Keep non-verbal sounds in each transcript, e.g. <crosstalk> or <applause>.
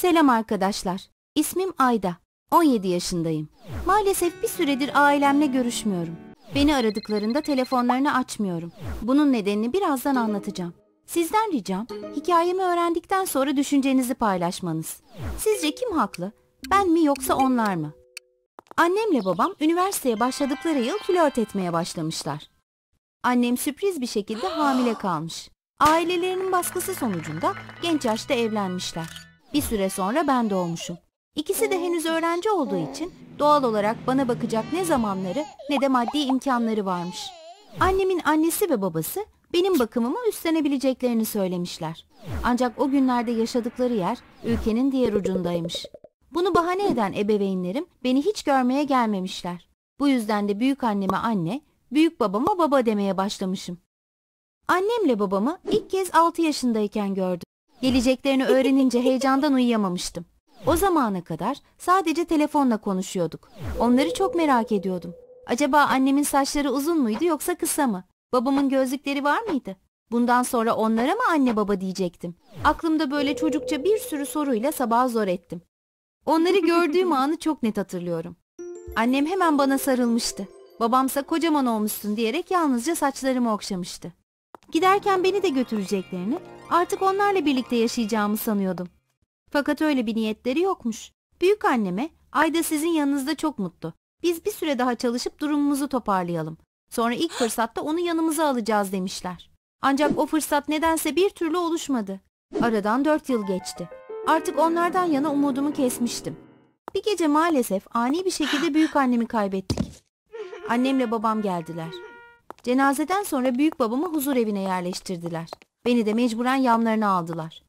Selam arkadaşlar. İsmim Ayda. 17 yaşındayım. Maalesef bir süredir ailemle görüşmüyorum. Beni aradıklarında telefonlarını açmıyorum. Bunun nedenini birazdan anlatacağım. Sizden ricam hikayemi öğrendikten sonra düşüncenizi paylaşmanız. Sizce kim haklı? Ben mi yoksa onlar mı? Annemle babam üniversiteye başladıkları yıl flört etmeye başlamışlar. Annem sürpriz bir şekilde hamile kalmış. Ailelerinin baskısı sonucunda genç yaşta evlenmişler. Bir süre sonra ben doğmuşum. İkisi de henüz öğrenci olduğu için doğal olarak bana bakacak ne zamanları ne de maddi imkanları varmış. Annemin annesi ve babası benim bakımımı üstlenebileceklerini söylemişler. Ancak o günlerde yaşadıkları yer ülkenin diğer ucundaymış. Bunu bahane eden ebeveynlerim beni hiç görmeye gelmemişler. Bu yüzden de büyük anneme anne, büyük babama baba demeye başlamışım. Annemle babamı ilk kez 6 yaşındayken gördüm. Geleceklerini öğrenince heyecandan uyuyamamıştım. O zamana kadar sadece telefonla konuşuyorduk. Onları çok merak ediyordum. Acaba annemin saçları uzun muydu yoksa kısa mı? Babamın gözlükleri var mıydı? Bundan sonra onlara mı anne baba diyecektim? Aklımda böyle çocukça bir sürü soruyla sabah zor ettim. Onları gördüğüm anı çok net hatırlıyorum. Annem hemen bana sarılmıştı. Babamsa kocaman olmuşsun diyerek yalnızca saçlarımı okşamıştı. Giderken beni de götüreceklerini Artık onlarla birlikte yaşayacağımı sanıyordum. Fakat öyle bir niyetleri yokmuş. Büyük anneme, Ayda sizin yanınızda çok mutlu. Biz bir süre daha çalışıp durumumuzu toparlayalım. Sonra ilk fırsatta onu yanımıza alacağız demişler. Ancak o fırsat nedense bir türlü oluşmadı. Aradan dört yıl geçti. Artık onlardan yana umudumu kesmiştim. Bir gece maalesef ani bir şekilde büyük annemi kaybettik. Annemle babam geldiler. Cenazeden sonra büyük babamı huzur evine yerleştirdiler. Beni de mecburen yanlarına aldılar.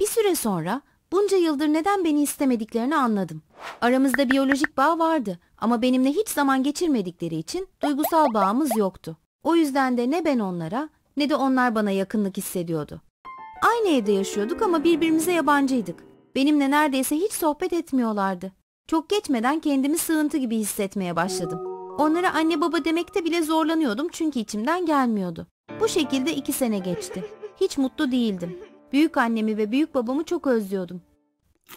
Bir süre sonra bunca yıldır neden beni istemediklerini anladım. Aramızda biyolojik bağ vardı ama benimle hiç zaman geçirmedikleri için duygusal bağımız yoktu. O yüzden de ne ben onlara ne de onlar bana yakınlık hissediyordu. Aynı evde yaşıyorduk ama birbirimize yabancıydık. Benimle neredeyse hiç sohbet etmiyorlardı. Çok geçmeden kendimi sığıntı gibi hissetmeye başladım. Onlara anne baba demekte bile zorlanıyordum çünkü içimden gelmiyordu. Bu şekilde iki sene geçti. Hiç mutlu değildim. Büyük annemi ve büyük babamı çok özlüyordum.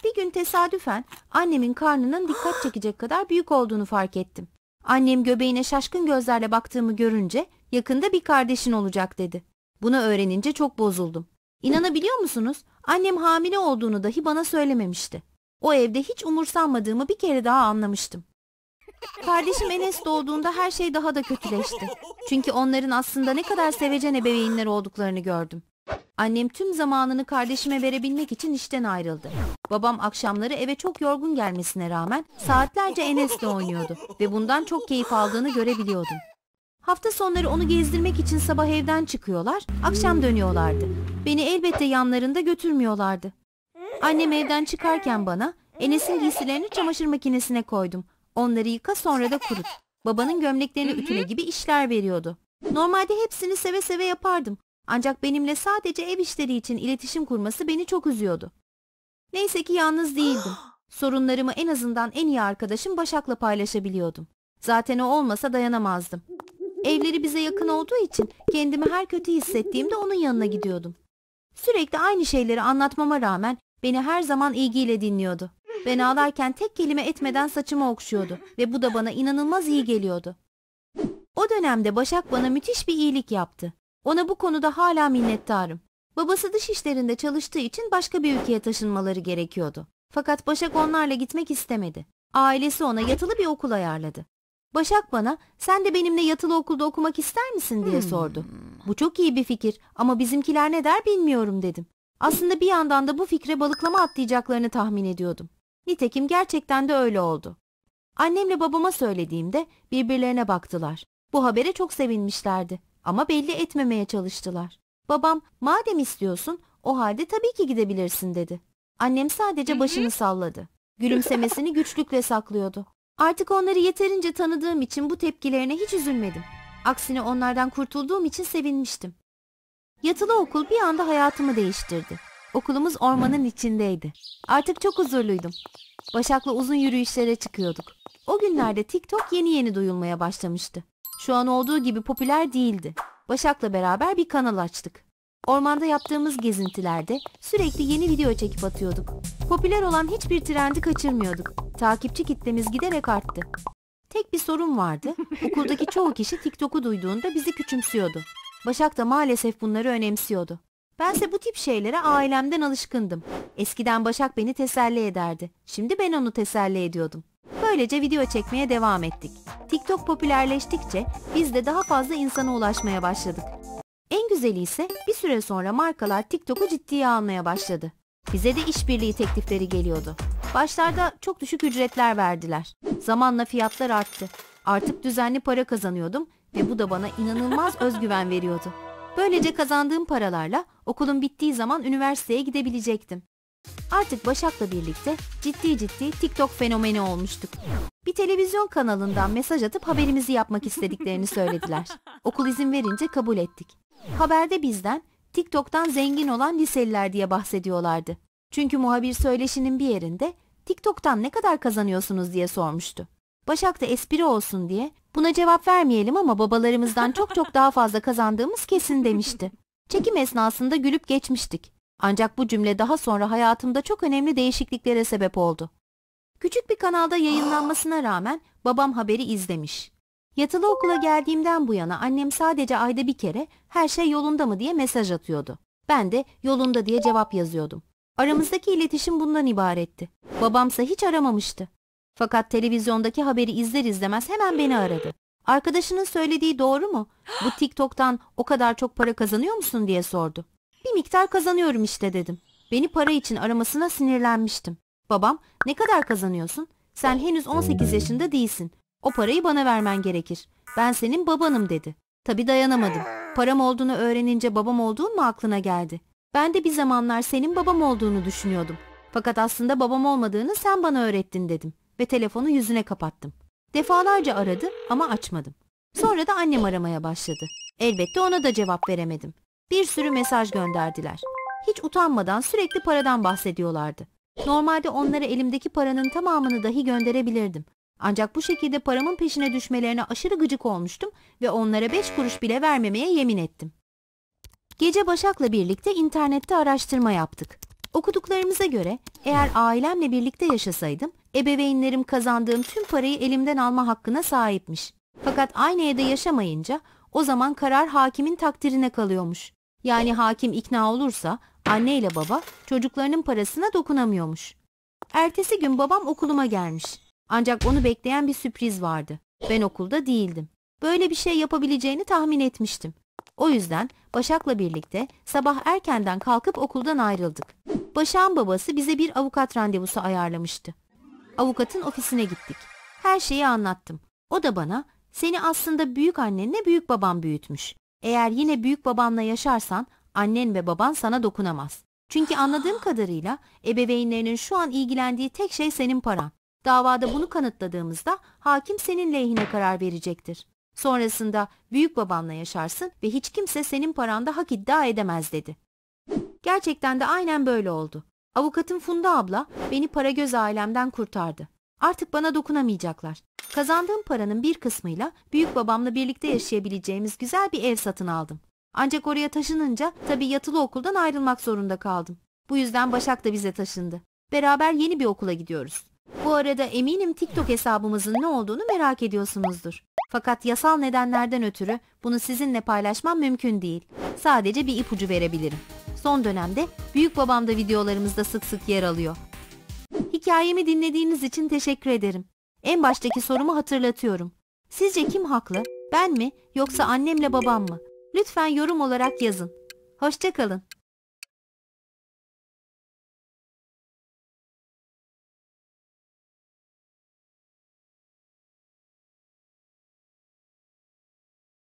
Bir gün tesadüfen annemin karnının dikkat çekecek kadar büyük olduğunu fark ettim. Annem göbeğine şaşkın gözlerle baktığımı görünce yakında bir kardeşin olacak dedi. Bunu öğrenince çok bozuldum. İnanabiliyor musunuz? Annem hamile olduğunu dahi bana söylememişti. O evde hiç umursanmadığımı bir kere daha anlamıştım. Kardeşim Enes doğduğunda her şey daha da kötüleşti. Çünkü onların aslında ne kadar sevecen ebeveynler olduklarını gördüm. Annem tüm zamanını kardeşime verebilmek için işten ayrıldı. Babam akşamları eve çok yorgun gelmesine rağmen saatlerce Enes'le oynuyordu ve bundan çok keyif aldığını görebiliyordum. Hafta sonları onu gezdirmek için sabah evden çıkıyorlar, akşam dönüyorlardı. Beni elbette yanlarında götürmüyorlardı. Annem evden çıkarken bana Enes'in giysilerini çamaşır makinesine koydum. Onları yıka sonra da kurut. Babanın gömleklerini ütüle gibi işler veriyordu. Normalde hepsini seve seve yapardım. Ancak benimle sadece ev işleri için iletişim kurması beni çok üzüyordu. Neyse ki yalnız değildim. <gasps> Sorunlarımı en azından en iyi arkadaşım Başak'la paylaşabiliyordum. Zaten o olmasa dayanamazdım. Evleri bize yakın olduğu için kendimi her kötü hissettiğimde onun yanına gidiyordum. Sürekli aynı şeyleri anlatmama rağmen beni her zaman ilgiyle dinliyordu. Ben ağlarken tek kelime etmeden saçımı okşuyordu ve bu da bana inanılmaz iyi geliyordu. O dönemde Başak bana müthiş bir iyilik yaptı. Ona bu konuda hala minnettarım. Babası dış işlerinde çalıştığı için başka bir ülkeye taşınmaları gerekiyordu. Fakat Başak onlarla gitmek istemedi. Ailesi ona yatılı bir okul ayarladı. Başak bana sen de benimle yatılı okulda okumak ister misin diye hmm. sordu. Bu çok iyi bir fikir ama bizimkiler ne der bilmiyorum dedim. Aslında bir yandan da bu fikre balıklama atlayacaklarını tahmin ediyordum. Nitekim gerçekten de öyle oldu. Annemle babama söylediğimde birbirlerine baktılar. Bu habere çok sevinmişlerdi ama belli etmemeye çalıştılar. Babam madem istiyorsun o halde tabii ki gidebilirsin dedi. Annem sadece başını salladı. Gülümsemesini güçlükle saklıyordu. Artık onları yeterince tanıdığım için bu tepkilerine hiç üzülmedim. Aksine onlardan kurtulduğum için sevinmiştim. Yatılı okul bir anda hayatımı değiştirdi. Okulumuz ormanın içindeydi. Artık çok huzurluydum. Başak'la uzun yürüyüşlere çıkıyorduk. O günlerde TikTok yeni yeni duyulmaya başlamıştı. Şu an olduğu gibi popüler değildi. Başak'la beraber bir kanal açtık. Ormanda yaptığımız gezintilerde sürekli yeni video çekip atıyorduk. Popüler olan hiçbir trendi kaçırmıyorduk. Takipçi kitlemiz giderek arttı. Tek bir sorun vardı. <laughs> Okuldaki çoğu kişi TikTok'u duyduğunda bizi küçümsüyordu. Başak da maalesef bunları önemsiyordu. Bense bu tip şeylere ailemden alışkındım. Eskiden Başak beni teselli ederdi. Şimdi ben onu teselli ediyordum. Böylece video çekmeye devam ettik. TikTok popülerleştikçe biz de daha fazla insana ulaşmaya başladık. En güzeli ise bir süre sonra markalar TikTok'u ciddiye almaya başladı. Bize de işbirliği teklifleri geliyordu. Başlarda çok düşük ücretler verdiler. Zamanla fiyatlar arttı. Artık düzenli para kazanıyordum ve bu da bana inanılmaz özgüven veriyordu. Böylece kazandığım paralarla okulun bittiği zaman üniversiteye gidebilecektim. Artık Başak'la birlikte ciddi ciddi TikTok fenomeni olmuştuk. Bir televizyon kanalından mesaj atıp haberimizi yapmak istediklerini söylediler. Okul izin verince kabul ettik. Haberde bizden TikTok'tan zengin olan liseliler diye bahsediyorlardı. Çünkü muhabir söyleşinin bir yerinde TikTok'tan ne kadar kazanıyorsunuz diye sormuştu. Başak da espri olsun diye Buna cevap vermeyelim ama babalarımızdan çok çok daha fazla kazandığımız kesin demişti. Çekim esnasında gülüp geçmiştik. Ancak bu cümle daha sonra hayatımda çok önemli değişikliklere sebep oldu. Küçük bir kanalda yayınlanmasına rağmen babam haberi izlemiş. Yatılı okula geldiğimden bu yana annem sadece ayda bir kere her şey yolunda mı diye mesaj atıyordu. Ben de yolunda diye cevap yazıyordum. Aramızdaki iletişim bundan ibaretti. Babamsa hiç aramamıştı. Fakat televizyondaki haberi izler izlemez hemen beni aradı. Arkadaşının söylediği doğru mu? Bu TikTok'tan o kadar çok para kazanıyor musun diye sordu. Bir miktar kazanıyorum işte dedim. Beni para için aramasına sinirlenmiştim. Babam ne kadar kazanıyorsun? Sen henüz 18 yaşında değilsin. O parayı bana vermen gerekir. Ben senin babanım dedi. Tabi dayanamadım. Param olduğunu öğrenince babam olduğun mu aklına geldi? Ben de bir zamanlar senin babam olduğunu düşünüyordum. Fakat aslında babam olmadığını sen bana öğrettin dedim ve telefonu yüzüne kapattım. Defalarca aradı ama açmadım. Sonra da annem aramaya başladı. Elbette ona da cevap veremedim. Bir sürü mesaj gönderdiler. Hiç utanmadan sürekli paradan bahsediyorlardı. Normalde onlara elimdeki paranın tamamını dahi gönderebilirdim. Ancak bu şekilde paramın peşine düşmelerine aşırı gıcık olmuştum ve onlara beş kuruş bile vermemeye yemin ettim. Gece Başak'la birlikte internette araştırma yaptık. Okuduklarımıza göre eğer ailemle birlikte yaşasaydım ebeveynlerim kazandığım tüm parayı elimden alma hakkına sahipmiş. Fakat aynı evde yaşamayınca o zaman karar hakimin takdirine kalıyormuş. Yani hakim ikna olursa anne ile baba çocuklarının parasına dokunamıyormuş. Ertesi gün babam okuluma gelmiş. Ancak onu bekleyen bir sürpriz vardı. Ben okulda değildim. Böyle bir şey yapabileceğini tahmin etmiştim. O yüzden Başak'la birlikte sabah erkenden kalkıp okuldan ayrıldık. Başak'ın babası bize bir avukat randevusu ayarlamıştı. Avukatın ofisine gittik. Her şeyi anlattım. O da bana seni aslında büyük annenle büyük baban büyütmüş. Eğer yine büyük babanla yaşarsan annen ve baban sana dokunamaz. Çünkü anladığım kadarıyla ebeveynlerinin şu an ilgilendiği tek şey senin paran. Davada bunu kanıtladığımızda hakim senin lehine karar verecektir. Sonrasında büyük babanla yaşarsın ve hiç kimse senin paranda hak iddia edemez dedi. Gerçekten de aynen böyle oldu. Avukatım Funda abla beni para göz ailemden kurtardı. Artık bana dokunamayacaklar. Kazandığım paranın bir kısmıyla büyük babamla birlikte yaşayabileceğimiz güzel bir ev satın aldım. Ancak oraya taşınınca tabii yatılı okuldan ayrılmak zorunda kaldım. Bu yüzden Başak da bize taşındı. Beraber yeni bir okula gidiyoruz. Bu arada eminim TikTok hesabımızın ne olduğunu merak ediyorsunuzdur. Fakat yasal nedenlerden ötürü bunu sizinle paylaşmam mümkün değil. Sadece bir ipucu verebilirim. Son dönemde büyük Babam'da videolarımızda sık sık yer alıyor. Hikayemi dinlediğiniz için teşekkür ederim. En baştaki sorumu hatırlatıyorum. Sizce kim haklı? Ben mi yoksa annemle babam mı? Lütfen yorum olarak yazın. Hoşçakalın.